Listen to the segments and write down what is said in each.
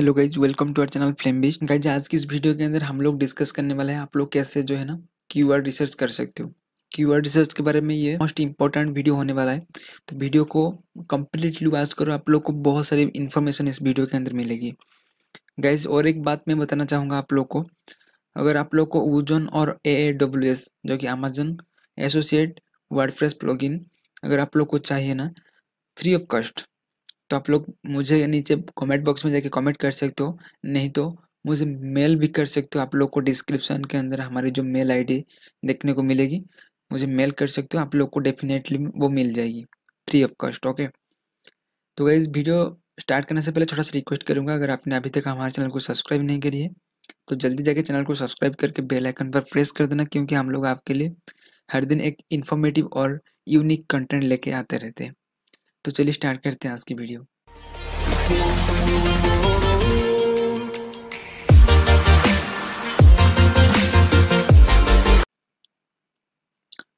Hello guys welcome to our channel flame beach guys आज की इस वीडियो के अंदर हम लोग डिस्कस करने वाले हैं आप लोग कैसे जो है ना आर रिसर्च कर सकते हो आर रिसर्च के बारे में ये मोस्ट इंपॉर्टेंट वीडियो होने वाला है तो वीडियो को कम्प्लीटली वॉच करो आप लोग को बहुत सारी इन्फॉर्मेशन इस वीडियो के अंदर मिलेगी गाइज और एक बात मैं बताना चाहूँगा आप लोग को अगर आप लोग को ओजोन और ए डब्ल्यू एस जो कि अमेजोन एसोसिएट वर्डफ्रेस इन अगर आप लोग को चाहिए ना फ्री ऑफ कॉस्ट तो आप लोग मुझे नीचे कमेंट बॉक्स में जाके कमेंट कर सकते हो नहीं तो मुझे मेल भी कर सकते हो आप लोग को डिस्क्रिप्शन के अंदर हमारी जो मेल आईडी देखने को मिलेगी मुझे मेल कर सकते हो आप लोग को डेफिनेटली वो मिल जाएगी फ्री ऑफ कॉस्ट ओके तो गाइज वीडियो स्टार्ट करने से पहले छोटा सा रिक्वेस्ट करूँगा अगर आपने अभी तक हमारे चैनल को सब्सक्राइब नहीं करी है तो जल्दी जाके चैनल को सब्सक्राइब करके बेल आइकन पर प्रेस कर देना क्योंकि हम लोग आपके लिए हर दिन एक इन्फॉर्मेटिव और यूनिक कंटेंट लेके आते रहते हैं तो चलिए स्टार्ट करते हैं आज की वीडियो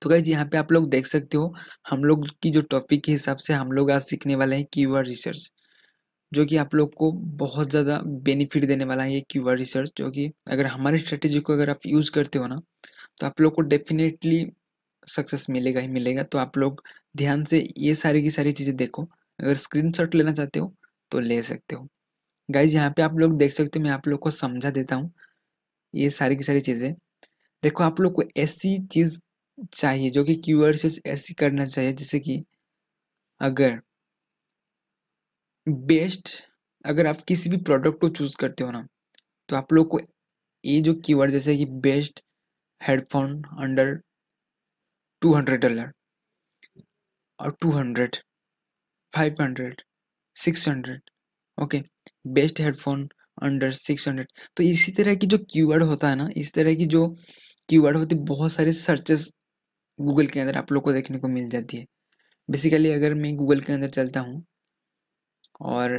तो गाइज यहाँ पे आप लोग देख सकते हो हम लोग की जो टॉपिक के हिसाब से हम लोग आज सीखने वाले हैं आर रिसर्च जो कि आप लोग को बहुत ज़्यादा बेनिफिट देने वाला है ये आर रिसर्च जो कि अगर हमारी स्ट्रेटेजी को अगर आप यूज़ करते हो ना तो आप लोग को डेफिनेटली सक्सेस मिलेगा ही मिलेगा तो आप लोग ध्यान से ये सारी की सारी चीज़ें देखो अगर स्क्रीनशॉट लेना चाहते हो तो ले सकते हो गाइज यहाँ पे आप लोग देख सकते हो मैं आप लोग को समझा देता हूँ ये सारी की सारी चीज़ें देखो आप लोग को ऐसी चीज़ चाहिए जो कि क्यू आर ऐसी करना चाहिए जैसे कि अगर बेस्ट अगर आप किसी भी प्रोडक्ट को चूज़ करते हो ना तो आप लोग को ये जो कीवर्ड जैसे कि best headphone under two hundred dollar और two hundred five hundred six hundred okay best headphone under six hundred तो इसी तरह की जो कीवर्ड होता है ना इस तरह की जो कीवर्ड होती है बहुत सारे सर्चेस गूगल के अंदर आप लोग को देखने को मिल जाती है बेसिकली अगर मैं गूगल के अंदर चलता हूँ और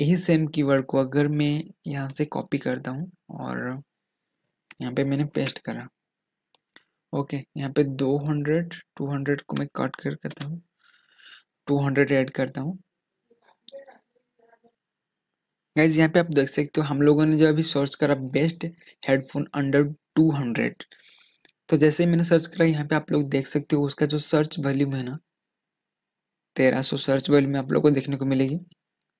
यही सेम कीवर्ड को अगर मैं यहाँ से कॉपी करता हूँ और यहाँ पे मैंने पेस्ट करा ओके यहाँ पे 200 200 को मैं काट कर करता हूँ 200 ऐड करता हूँ गाइज यहाँ पे आप देख सकते हो हम लोगों ने जो अभी सर्च करा बेस्ट हेडफोन अंडर 200 तो जैसे ही मैंने सर्च करा यहाँ पे आप लोग देख सकते हो उसका जो सर्च वैल्यू है ना 1300 सर्च वैल्यूम आप लोग को देखने को मिलेगी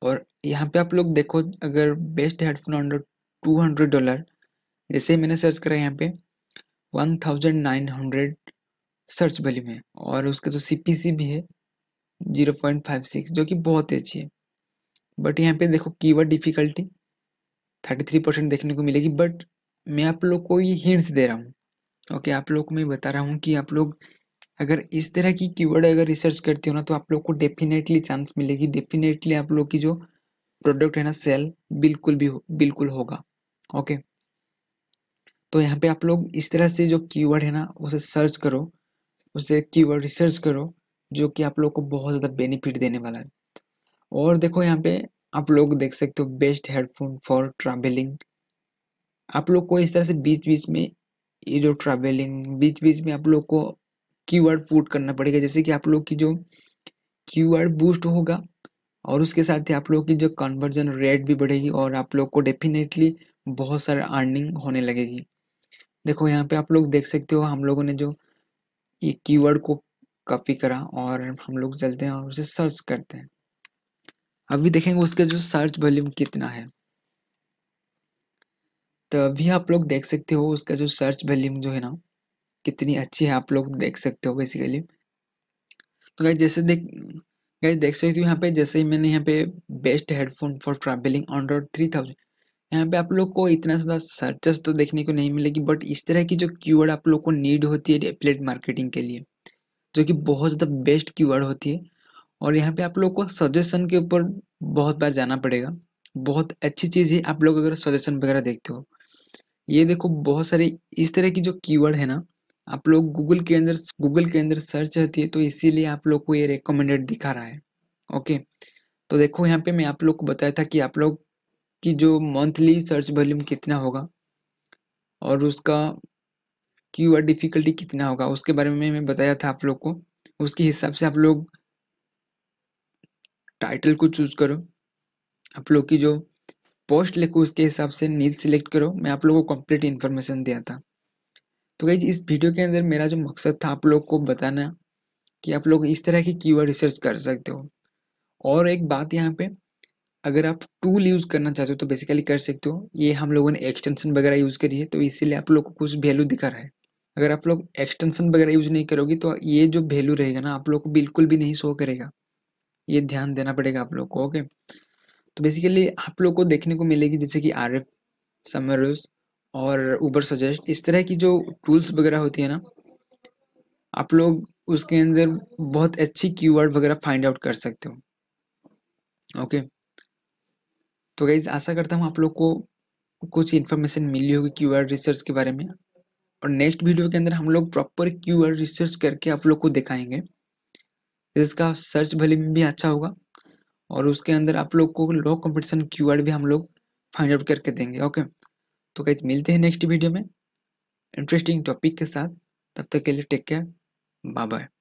और यहाँ पे आप लोग देखो अगर बेस्ट हेडफोन अंडर 200 डॉलर जैसे ही मैंने सर्च करा यहाँ पे one thousand nine hundred search value में और उसका जो सी पी सी भी है जीरो पॉइंट फाइव सिक्स जो कि बहुत ही अच्छी है बट यहाँ पे देखो keyword difficulty thirty three percent देखने को मिलेगी बट मैं आप लोग को ये हिंट्स दे रहा हूँ ओके आप लोग को मैं बता रहा हूँ कि आप लोग अगर इस तरह की कीवर्ड अगर रिसर्च करते हो ना तो आप लोग को डेफिनेटली चांस मिलेगी डेफिनेटली आप लोग की जो प्रोडक्ट है ना सेल बिल्कुल भी हो बिल्कुल होगा ओके okay? तो यहाँ पे आप लोग इस तरह से जो कीवर्ड है ना उसे सर्च करो उसे कीवर्ड रिसर्च करो जो कि आप लोग को बहुत ज़्यादा बेनिफिट देने वाला है और देखो यहाँ पे आप लोग देख सकते हो बेस्ट हेडफोन फॉर ट्रैवलिंग आप लोग को इस तरह से बीच बीच में ये जो ट्रैवलिंग बीच बीच में आप लोग को कीवर्ड फूड करना पड़ेगा जैसे कि आप लोग की जो कीवर्ड बूस्ट होगा और उसके साथ ही आप लोग की जो कन्वर्जन रेट भी बढ़ेगी और आप लोग को डेफिनेटली बहुत सारा अर्निंग होने लगेगी देखो यहाँ पे आप लोग देख सकते हो हम लोगों ने जो ये कीवर्ड को कॉपी करा और हम लोग चलते हैं और उसे सर्च करते हैं अभी देखेंगे उसका जो सर्च वॉल्यूम कितना है तो अभी आप लोग देख सकते हो उसका जो सर्च वॉल्यूम जो है ना कितनी अच्छी है आप लोग देख सकते हो बेसिकली तो गाइज जैसे देख गाइज देख सकते हो यहाँ पे जैसे ही मैंने यहाँ पे best headphone for travelling on road three thousand यहाँ पे आप लोग को इतना ज़्यादा सर्चेस तो देखने को नहीं मिलेगी बट इस तरह की जो कीवर्ड आप लोग को नीड होती है एफिलेट मार्केटिंग के लिए जो कि बहुत ज़्यादा बेस्ट कीवर्ड होती है और यहाँ पे आप लोग को सजेशन के ऊपर बहुत बार जाना पड़ेगा बहुत अच्छी चीज़ है आप लोग अगर सजेशन वगैरह देखते हो ये देखो बहुत सारे इस तरह की जो कीवर्ड है ना आप लोग गूगल के अंदर गूगल के अंदर सर्च होती है तो इसीलिए आप लोग को ये रिकमेंडेड दिखा रहा है ओके तो देखो यहाँ पे मैं आप लोग को बताया था कि आप लोग कि जो मंथली सर्च वॉल्यूम कितना होगा और उसका आर डिफ़िकल्टी कितना होगा उसके बारे में मैं बताया था आप लोग को उसके हिसाब से आप लोग टाइटल को चूज करो आप लोग की जो पोस्ट लिखो उसके हिसाब से नीज सिलेक्ट करो मैं आप लोगों को कंप्लीट इन्फॉर्मेशन दिया था तो गई इस वीडियो के अंदर मेरा जो मकसद था आप लोग को बताना कि आप लोग इस तरह की आर रिसर्च कर सकते हो और एक बात यहाँ पर अगर आप टूल यूज़ करना चाहते हो तो बेसिकली कर सकते हो ये हम लोगों ने एक्सटेंशन वगैरह यूज़ करी है तो इसीलिए आप लोग को कुछ वैल्यू दिखा रहा है अगर आप लोग एक्सटेंशन वगैरह यूज़ नहीं करोगे तो ये जो वैल्यू रहेगा ना आप लोग को बिल्कुल भी नहीं शो करेगा ये ध्यान देना पड़ेगा आप लोग को ओके तो बेसिकली आप लोग को देखने को मिलेगी जैसे कि आर एफ समर और ऊबर सजेस्ट इस तरह की जो टूल्स वगैरह होती है ना आप लोग उसके अंदर बहुत अच्छी कीवर्ड वगैरह फाइंड आउट कर सकते हो ओके okay. तो गाइज आशा करता हूँ आप लोग को कुछ इन्फॉर्मेशन मिली होगी क्यू रिसर्च के बारे में और नेक्स्ट वीडियो के अंदर हम लोग प्रॉपर क्यू रिसर्च करके आप लोग को दिखाएंगे जिसका सर्च भले में भी अच्छा होगा और उसके अंदर आप लोग को लो कंपटीशन क्यू भी हम लोग फाइंड आउट करके देंगे ओके तो गाइज मिलते हैं नेक्स्ट वीडियो में इंटरेस्टिंग टॉपिक के साथ तब तक के लिए टेक केयर बाय बाय